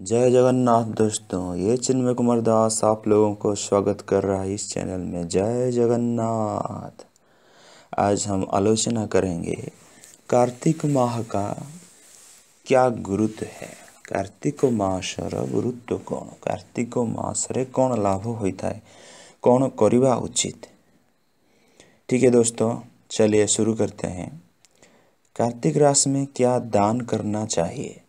जय जगन्नाथ दोस्तों ये चिन्मय कुमार दास आप लोगों को स्वागत कर रहा है इस चैनल में जय जगन्नाथ आज हम आलोचना करेंगे कार्तिक माह का क्या गुरुत्व है कार्तिक मास गुरुत्व कौन कार्तिक मास रे कौन लाभ होता है कौन करवा उचित ठीक है दोस्तों चलिए शुरू करते हैं कार्तिक राशि में क्या दान करना चाहिए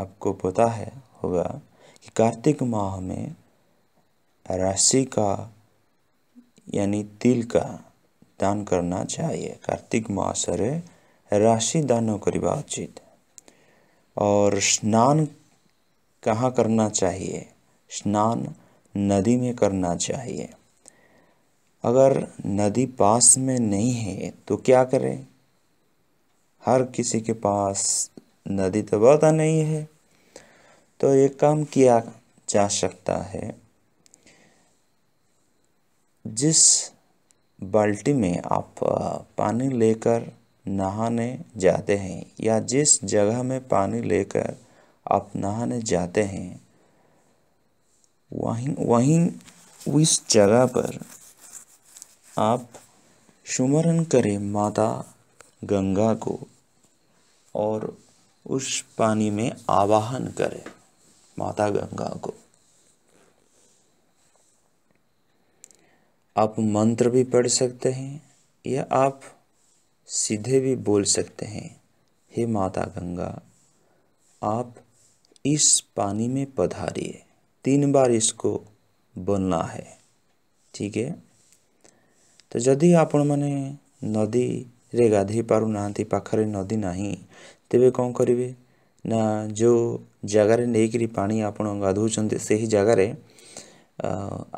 आपको पता है होगा कि कार्तिक माह में राशि का यानी तिल का दान करना चाहिए कार्तिक मासरे राशि दानों करवा उचित और स्नान कहाँ करना चाहिए स्नान नदी में करना चाहिए अगर नदी पास में नहीं है तो क्या करें हर किसी के पास नदी तो बहुत नहीं है तो ये कम किया जा सकता है जिस बाल्टी में आप पानी लेकर नहाने जाते हैं या जिस जगह में पानी लेकर आप नहाने जाते हैं वहीं वहीं उस जगह पर आप सुमरन करें माता गंगा को और उस पानी में आवाहन करें माता गंगा को आप मंत्र भी पढ़ सकते हैं या आप सीधे भी बोल सकते हैं हे माता गंगा आप इस पानी में पधारिए तीन बार इसको बोलना है ठीक है तो मैंने नदी रे गाधी पार ना पाखे नदी ना ତେବେ कौन करें ନା ଯେଉଁ ଜାଗାରେ ନେଇକରି ପାଣି ଆପଣ ଗାଧଉଛନ୍ତି ସେହି ଜାଗାରେ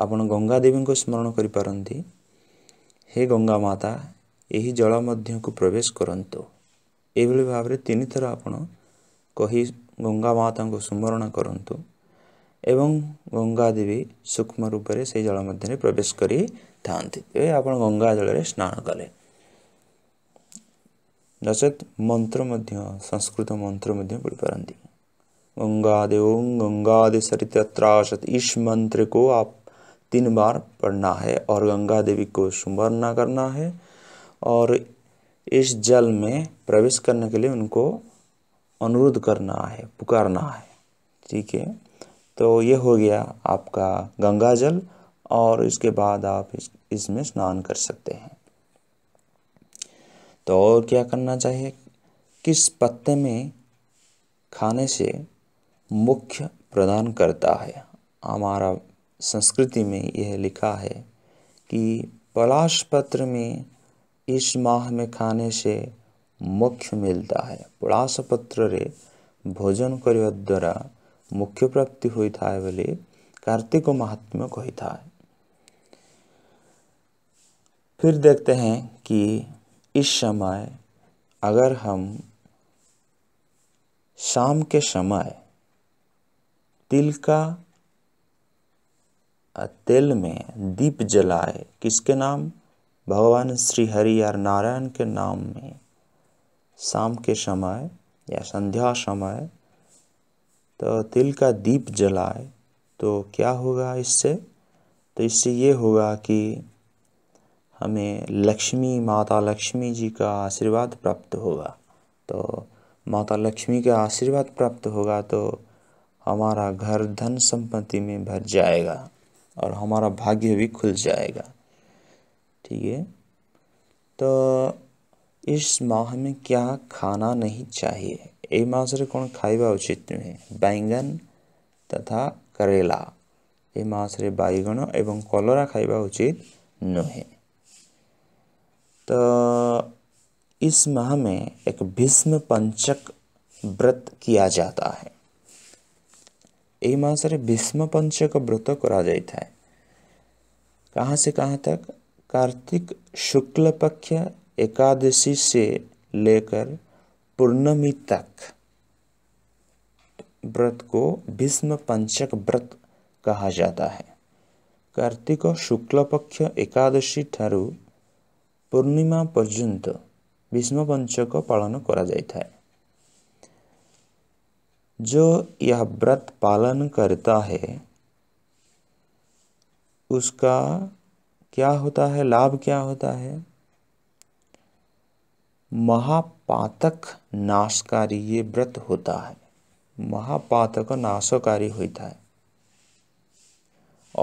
ଆପଣ ଗଙ୍ଗା ଦେବୀଙ୍କୁ ସ୍ମରଣ କରିପାରନ୍ତି ହେ ଗଙ୍ଗା ମାତା ଏହି ଜଳ ମଧ୍ୟକୁ ପ୍ରବେଶ କରନ୍ତୁ ଏଇଭଳି ଭାବରେ ତିନିଥର ଆପଣ କହି ଗଙ୍ଗା ମାତାଙ୍କୁ ସ୍ମରଣ କରନ୍ତୁ ଏବଂ ଗଙ୍ଗା ଦେବୀ ସୂକ୍ଷ୍ମ ରୂପରେ ସେହି ଜଳ ମଧ୍ୟରେ ପ୍ରବେଶ କରିଥାନ୍ତି ଏବେ ଆପଣ ଗଙ୍ଗା ଜଳରେ ସ୍ନାନ କଲେ नचे मंत्र संस्कृत मंत्र ମନ୍ତ୍ର ମଧ୍ୟ गंगा गंगादे गंगा गंगादे सरित इस मंत्र को आप तीन बार पढ़ना है और गंगा देवी को सुमरना करना है और इस जल में प्रवेश करने के लिए उनको अनुरोध करना है पुकारना है ठीक है तो ये हो गया आपका गंगा जल और इसके बाद आप इस इसमें स्नान कर सकते हैं तो और क्या करना चाहिए किस पत्ते में खाने से मुख्य प्रदान करता है हमारा संस्कृति में यह लिखा है कि पलाश पत्र में इस माह में खाने से मुख्य मिलता है पलाश पत्र रे भोजन करने द्वारा मुख्य प्राप्ति हुई था बोले कार्तिक महात्म्य कही है फिर देखते हैं कि इस समय अगर हम शाम के समय तिल का तेल में दीप जलाए किसके नाम भगवान श्री हरि या नारायण के नाम में शाम के समय या संध्या समय तो तिल का दीप जलाए तो क्या होगा इससे तो इससे ये होगा कि हमें लक्ष्मी माता लक्ष्मी जी का आशीर्वाद प्राप्त होगा तो माता लक्ष्मी का आशीर्वाद प्राप्त होगा तो हमारा घर धन संपत्ति में भर जाएगा और हमारा भाग्य भी खुल जाएगा ठीक है तो इस माह में क्या खाना नहीं चाहिए ए रे कौन खाइबा उचित नुहे बैंगन तथा करेला ए रे बैगण एवं कलरा खाइबा उचित नुहे तो इस माह में एक भीष्म पंचक व्रत किया जाता है मास भीष्म पंचक व्रत करा जाता है कहाँ से कहाँ तक कार्तिक शुक्ल पक्ष एकादशी से लेकर पूर्णमी तक व्रत को भीष्म पंचक व्रत कहा जाता है कार्तिक शुक्ल पक्ष एकादशी ठारू ପୂର୍ଣ୍ଣିମା ପର୍ଯ୍ୟନ୍ତ ଭୀଷ୍ମପଞ୍ଚକ पालन କରାଯାଇଥାଏ जो यह व्रत पालन करता है उसका क्या होता है लाभ क्या होता है महापातक नाशकारी ये व्रत होता है महापातक नाशकारी होता है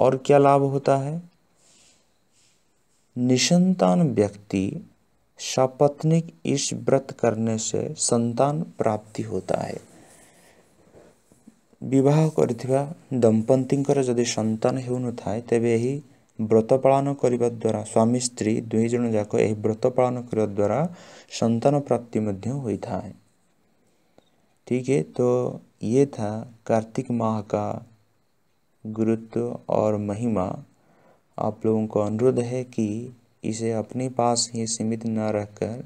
और क्या लाभ होता है निसंतान व्यक्ति सपत्निक इस व्रत करने से संतान प्राप्ति होता है विवाह कर दंपति जदि सतान हो नए तेब यही व्रत पालन करने द्वारा स्वामी स्त्री दुईज जाक यह व्रत पालन करने द्वारा संतान प्राप्ति होता है ठीक है तो ये था कार्तिक माह का गुरुत्व और महिमा आप लोगों को अनुरोध है कि इसे अपने पास ही सीमित न रखकर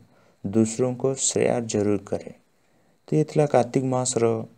दूसरों को शेयर जरूर करें तो ये थी कार्तिक मास रो